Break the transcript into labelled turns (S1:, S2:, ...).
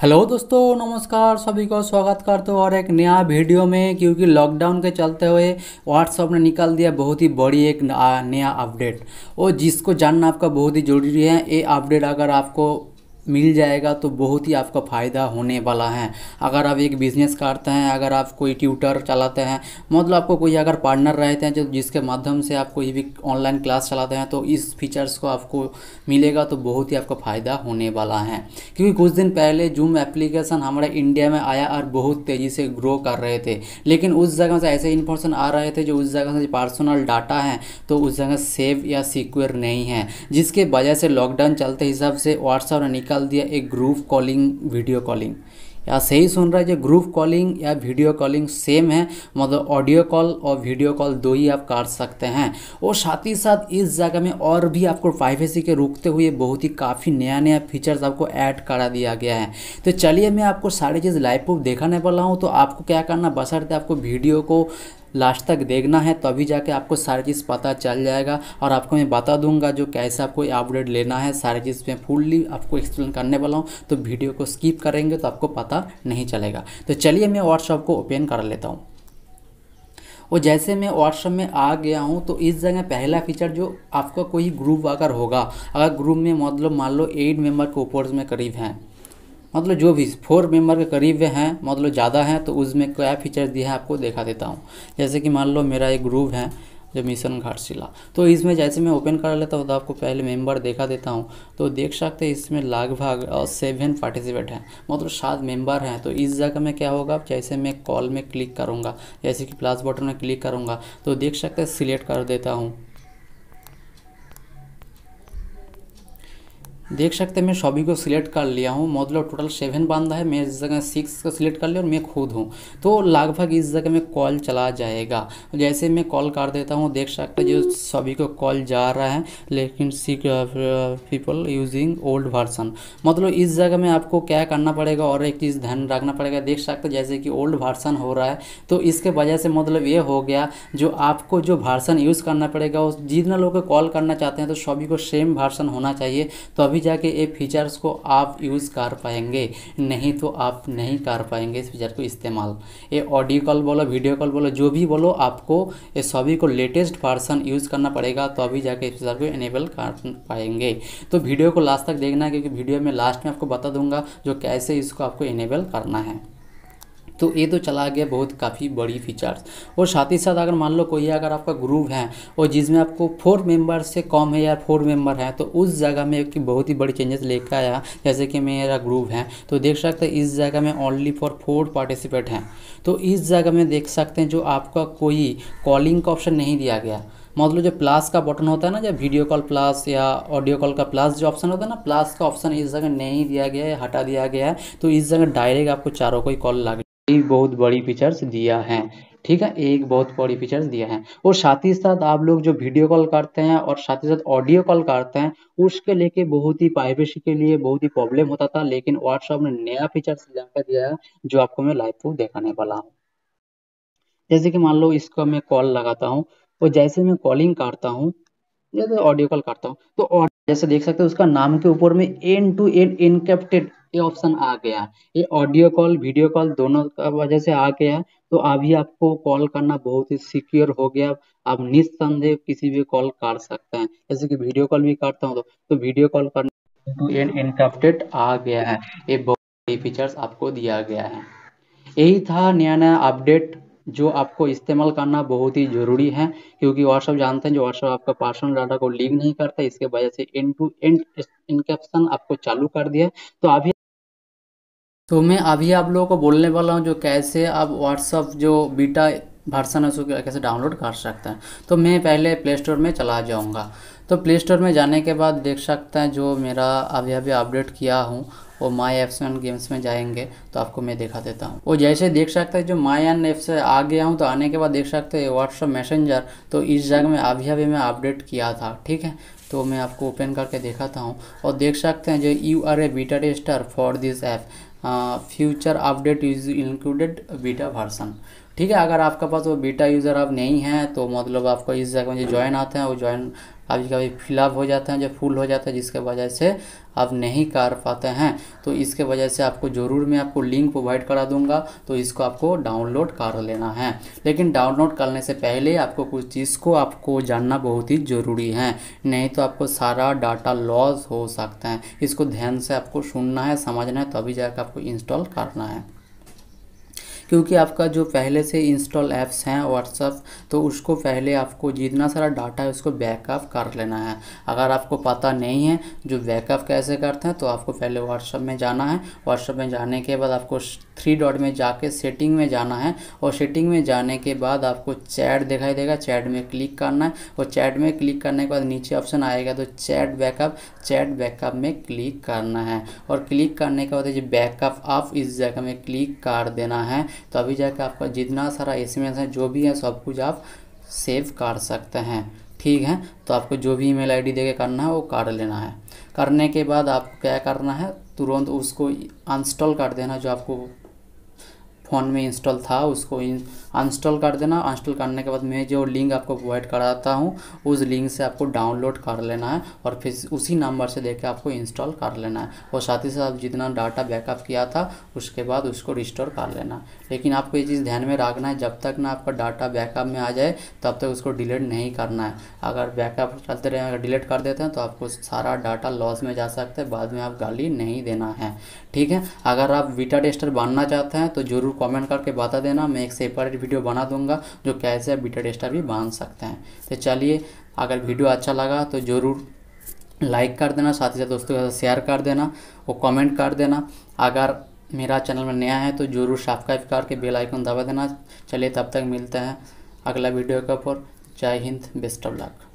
S1: hello दोस्तों नमस्कार सभी को स्वागत करते हो और एक नया वीडियो में क्योंकि लॉकडाउन के चलते हुए व्हाट्सअप ने निकाल दिया बहुत ही बड़ी एक नया अपडेट और जिसको जानना आपका बहुत ही ज़रूरी है ये अपडेट अगर आपको मिल जाएगा तो बहुत ही आपका फ़ायदा होने वाला है अगर आप एक बिज़नेस करते हैं अगर आप कोई ट्यूटर चलाते हैं मतलब आपको कोई अगर पार्टनर रहते हैं जो जिसके माध्यम से आप कोई भी ऑनलाइन क्लास चलाते हैं तो इस फीचर्स को आपको मिलेगा तो बहुत ही आपका फ़ायदा होने वाला है क्योंकि कुछ दिन पहले जूम एप्लीकेशन हमारे इंडिया में आया और बहुत तेज़ी से ग्रो कर रहे थे लेकिन उस जगह से ऐसे इन्फॉर्मेशन आ रहे थे जो उस जगह से पर्सनल डाटा है तो उस जगह सेव या सिक्योर नहीं है जिसके वजह से लॉकडाउन चलते हिसाब से व्हाट्सअप और निकाल डाल दिया एक ग्रुप कॉलिंग वीडियो कॉलिंग या सही सुन रहा है जो ग्रुप कॉलिंग या वीडियो कॉलिंग सेम है मतलब ऑडियो कॉल और वीडियो कॉल दो ही आप कर सकते हैं और साथ ही साथ इस जगह में और भी आपको प्राइवेसी के रुकते हुए बहुत ही काफ़ी नया नया फीचर्स आपको ऐड करा दिया गया है तो चलिए मैं आपको सारी चीज़ लाइव प्रूफ दिखाने वाला हूँ तो आपको क्या करना बसरते आपको वीडियो को लास्ट तक देखना है तभी जाके आपको सारी चीज़ पता चल जाएगा और आपको मैं बता दूंगा जो कैसे आपको अपडेट लेना है सारी चीज़ मैं फुल्ली आपको एक्सप्लेन करने वाला हूँ तो वीडियो को स्किप करेंगे तो आपको पता नहीं चलेगा तो चलिए मैं व्हाट्सअप को ओपन कर लेता हूँ और जैसे मैं व्हाट्सअप में आ गया हूँ तो इस जगह पहला फीचर जो आपका कोई ग्रुप अगर होगा अगर ग्रुप में मतलब मान लो एट मेंबर के ऊपर में करीब हैं मतलब जो भी फोर मेंबर के करीब हैं मतलब ज़्यादा हैं तो उसमें क्या फीचर दिया है आपको देखा देता हूँ जैसे कि मान लो मेरा एक ग्रुप है जो मिशन घाटशिला तो इसमें जैसे मैं ओपन कर लेता हूँ तो आपको पहले मेंबर देखा देता हूँ तो देख सकते हैं इसमें लगभग सेवन पार्टिसिपेट हैं मतलब सात मेंबर हैं तो इस जगह में क्या होगा जैसे मैं कॉल में क्लिक करूँगा जैसे कि प्लस बटन में क्लिक करूँगा तो देख सकते हैं सिलेक्ट कर देता हूँ देख सकते हैं मैं सभी को सिलेक्ट कर लिया हूँ मतलब टोटल सेवन बांधा है मैं इस जगह सिक्स को सिलेक्ट कर लिया और मैं खुद हूँ तो लगभग इस जगह में कॉल चला जाएगा जैसे मैं कॉल कर देता हूँ देख सकते हैं जो सभी को कॉल जा रहा है लेकिन sick people using old version मतलब इस जगह में आपको क्या करना पड़ेगा और एक चीज़ ध्यान रखना पड़ेगा देख सकते जैसे कि ओल्ड वर्सन हो रहा है तो इसके वजह से मतलब ये हो गया जो आपको जो वर्सन यूज़ करना पड़ेगा वो जितना लोग कॉल करना चाहते हैं तो सभी को सेम वर्सन होना चाहिए तो तभी जाके ये फीचर्स को आप यूज़ कर पाएंगे नहीं तो आप नहीं कर पाएंगे इस फीचर को इस्तेमाल ये ऑडियो कॉल बोलो वीडियो कॉल बोलो जो भी बोलो आपको ये सभी को लेटेस्ट वर्सन यूज़ करना पड़ेगा तभी जाके इस फीचर को इनेबल कर पाएंगे तो वीडियो को लास्ट तक देखना क्योंकि वीडियो में लास्ट में आपको बता दूंगा जो कैसे इसको आपको इनेबल करना है तो ये तो चला गया बहुत काफ़ी बड़ी फीचर्स और साथ ही साथ अगर मान लो कोई अगर आपका ग्रुप है और जिसमें आपको फोर मेंबर से कम है या फोर मेंबर है तो उस जगह में बहुत ही बड़ी चेंजेस लेकर आया जैसे कि मेरा ग्रुप है तो देख सकते हैं इस जगह में ओनली फॉर फोर पार्टिसिपेट हैं तो इस जगह में देख सकते हैं जो आपका कोई कॉलिंग का ऑप्शन नहीं दिया गया मतलब जो प्लस का बटन होता है ना जब वीडियो कॉल प्लस या ऑडियो कॉल का प्लस जो ऑप्शन होता है ना प्लस का ऑप्शन इस जगह नहीं दिया गया है हटा दिया गया है तो इस जगह डायरेक्ट आपको चारों को ही कॉल लगे एक बहुत बड़ी फीचर्स दिया है ठीक है एक बहुत बड़ी फीचर्स दिया है और साथ ही साथ आप लोग जो वीडियो कॉल करते हैं और साथ ही साथ ऑडियो कॉल करते हैं उसके लेके बहुत ही प्राइवेसी के लिए बहुत ही प्रॉब्लम होता था लेकिन व्हाट्सएप ने नया फीचर्स लाकर दिया है जो आपको मैं लाइव को दिखाने वाला हूँ जैसे कि मान लो इसको मैं कॉल लगाता हूँ और जैसे मैं कॉलिंग करता हूँ जैसे ऑडियो कॉल करता हूँ तो जैसे देख सकते हो उसका नाम के ऊपर में एन टू एन इनकेप्टेड ये ऑप्शन आ गया ये ऑडियो कॉल वीडियो कॉल दोनों का वजह से आ गया तो अभी आपको कॉल करना बहुत ही सिक्योर हो गया आप निस्संदेह किसी भी कॉल कर सकते हैं जैसे कि वीडियो कॉल भी करता हूँ तो वीडियो तो कॉल करने आ गया है ये बहुत फीचर्स आपको दिया गया है यही था नया नया अपडेट जो आपको इस्तेमाल करना बहुत ही ज़रूरी है क्योंकि व्हाट्सअप जानते हैं जो व्हाट्सअप आपका पर्सनल डाटा को लीक नहीं करता इसके वजह से एंड टू एंड इनकेप्शन आपको चालू कर दिया तो अभी तो मैं अभी आप लोगों को बोलने वाला हूँ जो कैसे आप व्हाट्सअप जो बीटा भर्सन है उसको कैसे डाउनलोड कर सकते हैं तो मैं पहले प्ले स्टोर में चला जाऊँगा तो प्ले स्टोर में जाने के बाद देख सकते हैं जो मेरा अभी अभी अपडेट किया हूँ वो माई एप्स एंड गेम्स में जाएंगे तो आपको मैं दिखा देता हूँ वो जैसे देख सकते हैं जो माई एन एफ से आ गया हूँ तो आने के बाद देख सकते हैं व्हाट्सअप मैसेंजर तो इस जगह में अभी अभी मैं अपडेट किया था ठीक है तो मैं आपको ओपन करके दिखाता हूँ और देख सकते हैं जो you are a beta tester for this app future update is included beta version ठीक है अगर आपके पास वो बीटा यूज़र आप नहीं हैं तो मतलब आपको इस जगह में जो ज्वाइन आते हैं वो ज्वाइन कभी कभी फिलअप हो जाते हैं जब फुल हो जाता है जिसके वजह से आप नहीं कर पाते हैं तो इसके वजह से आपको ज़रूर मैं आपको लिंक प्रोवाइड करा दूंगा तो इसको आपको डाउनलोड कर लेना है लेकिन डाउनलोड करने से पहले आपको कुछ चीज़ को आपको जानना बहुत ही ज़रूरी है नहीं तो आपको सारा डाटा लॉस हो सकता है इसको ध्यान से आपको सुनना है समझना है तभी जाकर आपको इंस्टॉल करना है क्योंकि आपका जो पहले से इंस्टॉल ऐप्स हैं व्हाट्सअप तो उसको पहले आपको जितना सारा डाटा है उसको बैकअप कर लेना है अगर आपको पता नहीं है जो बैकअप कैसे करते हैं तो आपको पहले व्हाट्सअप में जाना है व्हाट्सअप में जाने के बाद आपको थ्री डॉट में जाके सेटिंग में जाना है और सेटिंग में जाने के बाद आपको चैट दिखाई देगा चैट में क्लिक करना है और चैट में क्लिक करने के बाद नीचे ऑप्शन आएगा तो चैट बैकअप चैट बैकअप में क्लिक करना है और क्लिक करने के बाद ये बैकअप आप इस जगह में क्लिक कर देना है तो अभी जाकर आपका जितना सारा एस है जो भी है सब कुछ आप सेव कर सकते हैं ठीक है तो आपको जो भी ईमेल आईडी देके करना है वो कर लेना है करने के बाद आपको क्या करना है तुरंत उसको इंस्टॉल कर देना जो आपको फ़ोन में इंस्टॉल था उसको अनस्टॉल कर देना अनस्टॉल करने के बाद मैं जो लिंक आपको प्रोवाइड कराता हूँ उस लिंक से आपको डाउनलोड कर लेना है और फिर उसी नंबर से देख आपको इंस्टॉल कर लेना है और साथ ही साथ जितना डाटा बैकअप किया था उसके बाद उसको रिस्टोर कर लेना लेकिन आपको ये चीज़ ध्यान में रखना है जब तक ना आपका डाटा बैकअप में आ जाए तब तक उसको डिलीट नहीं करना है अगर बैकअप करते रहे अगर डिलीट कर देते हैं तो आपको सारा डाटा लॉस में जा सकता है बाद में आप गाली नहीं देना है ठीक है अगर आप बीटा टेस्टर बनना चाहते हैं तो जरूर कमेंट करके बता देना मैं एक सेपरेट वीडियो बना दूंगा जो कैसे आप बीटा टेस्टर भी बांध सकते हैं तो चलिए अगर वीडियो अच्छा लगा तो ज़रूर लाइक कर देना साथ ही साथ दोस्तों के साथ शेयर कर देना और कमेंट कर देना अगर मेरा चैनल में नया है तो जरूर सब्सक्राइब करके बेल आइकन दबा देना चलिए तब तक मिलते हैं अगला वीडियो के ऊपर जय हिंद बेस्ट ऑफ लक